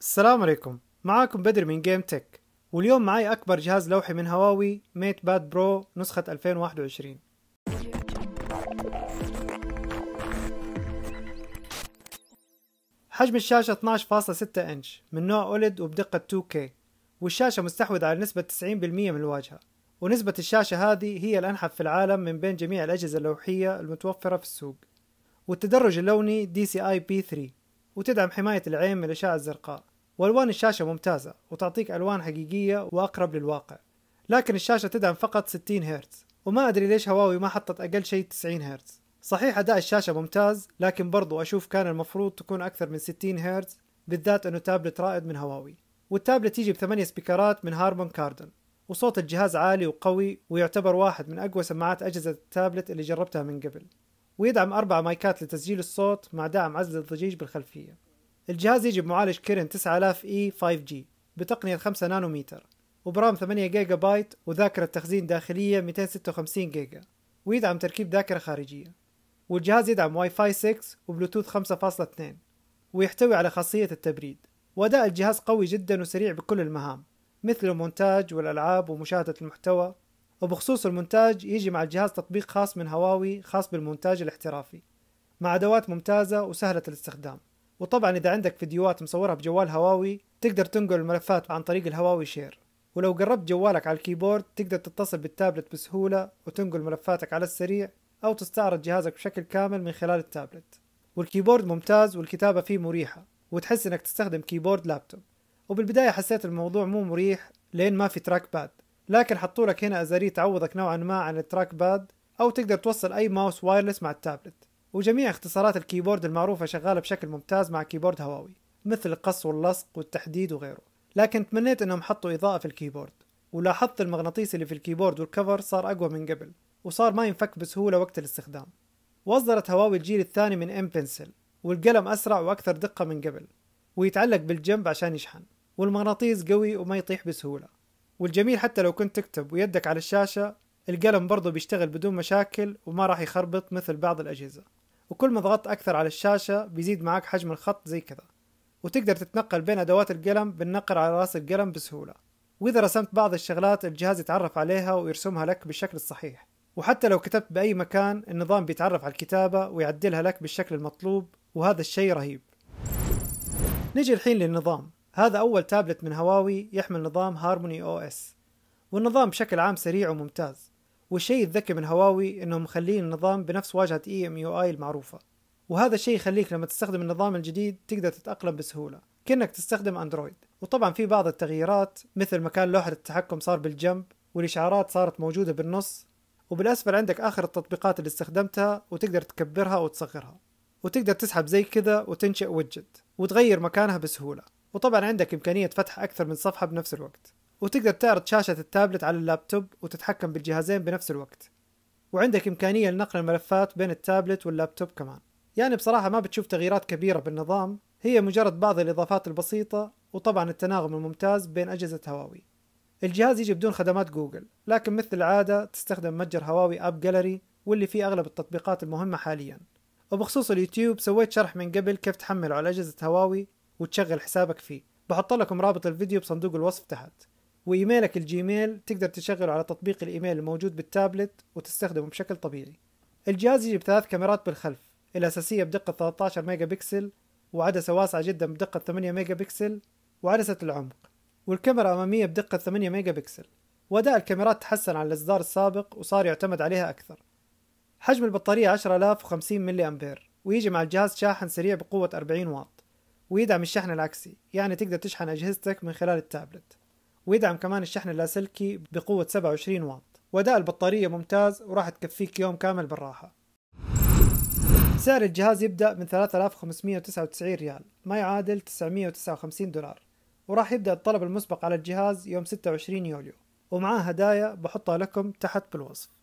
السلام عليكم معاكم بدر من جيم تك واليوم معي أكبر جهاز لوحي من هواوي ميت باد برو نسخة 2021 حجم الشاشة 12.6 إنش من نوع أولد وبدقة 2K والشاشة مستحوذة على نسبة 90% من الواجهة ونسبة الشاشة هذه هي الأنحف في العالم من بين جميع الأجهزة اللوحية المتوفرة في السوق والتدرج اللوني DCI-P3 وتدعم حماية العين من الأشعة الزرقاء والوان الشاشه ممتازه وتعطيك الوان حقيقيه واقرب للواقع لكن الشاشه تدعم فقط 60 هرتز وما ادري ليش هواوي ما حطت اقل شيء 90 هرتز صحيح اداء الشاشه ممتاز لكن برضو اشوف كان المفروض تكون اكثر من 60 هرتز بالذات انه تابلت رائد من هواوي والتابلت يجي بثمانية سبيكرات من هارمون كاردن وصوت الجهاز عالي وقوي ويعتبر واحد من أقوى سماعات أجهزة التابلت اللي جربتها من قبل ويدعم أربع مايكات لتسجيل الصوت مع دعم عزل الضجيج بالخلفية الجهاز يجي بمعالج كيرن 9000 اي 5 جي بتقنية 5 نانومتر وبرام 8 جيجا بايت وذاكرة تخزين داخلية 256 جيجا ويدعم تركيب ذاكرة خارجية والجهاز يدعم واي فاي 6 وبلوتوث 5.2 ويحتوي على خاصية التبريد وأداء الجهاز قوي جدا وسريع بكل المهام مثل المونتاج والألعاب ومشاهدة المحتوى وبخصوص المونتاج يجي مع الجهاز تطبيق خاص من هواوي خاص بالمونتاج الاحترافي مع أدوات ممتازة وسهلة الاستخدام وطبعا إذا عندك فيديوهات مصورها بجوال هواوي تقدر تنقل الملفات عن طريق الهواوي شير ولو قربت جوالك على الكيبورد تقدر تتصل بالتابلت بسهولة وتنقل ملفاتك على السريع أو تستعرض جهازك بشكل كامل من خلال التابلت والكيبورد ممتاز والكتابة فيه مريحة وتحس إنك تستخدم كيبورد لابتوب وبالبداية حسيت الموضوع مو مريح لأن ما في تراك باد لكن حطولك هنا أزاري تعوضك نوعا ما عن التراك باد أو تقدر توصل أي ماوس وايرلس مع التابلت وجميع اختصارات الكيبورد المعروفة شغالة بشكل ممتاز مع كيبورد هواوي مثل القص واللصق والتحديد وغيره لكن تمنيت انهم حطوا إضاءة في الكيبورد ولاحظت المغناطيس اللي في الكيبورد والكفر صار أقوى من قبل وصار ما ينفك بسهولة وقت الاستخدام وأصدرت هواوي الجيل الثاني من ام بنسل والقلم أسرع وأكثر دقة من قبل ويتعلق بالجنب عشان يشحن والمغناطيس قوي وما يطيح بسهولة والجميل حتى لو كنت تكتب ويدك على الشاشة القلم برضه بيشتغل بدون مشاكل وما راح يخربط مثل بعض الأجهزة وكل ما ضغطت أكثر على الشاشة بيزيد معاك حجم الخط زي كذا وتقدر تتنقل بين أدوات القلم بالنقر على رأس القلم بسهولة وإذا رسمت بعض الشغلات الجهاز يتعرف عليها ويرسمها لك بالشكل الصحيح وحتى لو كتبت بأي مكان النظام بيتعرف على الكتابة ويعدلها لك بالشكل المطلوب وهذا الشيء رهيب نجي الحين للنظام هذا أول تابلت من هواوي يحمل نظام هارموني أو إس والنظام بشكل عام سريع وممتاز والشيء الذكي من هواوي انهم مخلين النظام بنفس واجهة اي ام يو اي المعروفة وهذا الشيء يخليك لما تستخدم النظام الجديد تقدر تتأقلم بسهولة كأنك تستخدم اندرويد وطبعا في بعض التغييرات مثل مكان لوحة التحكم صار بالجنب والإشعارات صارت موجودة بالنص وبالأسفل عندك آخر التطبيقات اللي استخدمتها وتقدر تكبرها وتصغرها وتقدر تسحب زي كذا وتنشئ ويدجت وتغير مكانها بسهولة وطبعا عندك إمكانية فتح أكثر من صفحة بنفس الوقت وتقدر تعرض شاشة التابلت على اللابتوب وتتحكم بالجهازين بنفس الوقت وعندك إمكانية لنقل الملفات بين التابلت واللابتوب كمان يعني بصراحة ما بتشوف تغييرات كبيرة بالنظام هي مجرد بعض الإضافات البسيطة وطبعا التناغم الممتاز بين أجهزة هواوي الجهاز يجي بدون خدمات جوجل لكن مثل العادة تستخدم متجر هواوي أب جاليري واللي فيه أغلب التطبيقات المهمة حاليا وبخصوص اليوتيوب سويت شرح من قبل كيف تحمله على أجهزة هواوي وتشغل حسابك فيه بحط لكم رابط الفيديو بصندوق الوصف تحت وايميلك الجيميل تقدر تشغله على تطبيق الايميل الموجود بالتابلت وتستخدمه بشكل طبيعي الجهاز يجي بثلاث كاميرات بالخلف الأساسية بدقة 13 ميجا بكسل وعدسة واسعة جدا بدقة 8 ميجا بكسل وعدسة العمق والكاميرا أمامية بدقة 8 ميجا بكسل وأداء الكاميرات تحسن عن الإصدار السابق وصار يعتمد عليها أكثر حجم البطارية 10050 ملي أمبير ويجي مع الجهاز شاحن سريع بقوة 40 واط ويدعم الشحن العكسي يعني تقدر تشحن أجهزتك من خلال التابلت ويدعم كمان الشحن اللاسلكي بقوة 27 واط وأداء البطارية ممتاز وراح تكفيك يوم كامل بالراحة سعر الجهاز يبدأ من 3599 ريال ما يعادل 959 دولار وراح يبدأ الطلب المسبق على الجهاز يوم 26 يوليو ومعاه هدايا بحطها لكم تحت بالوصف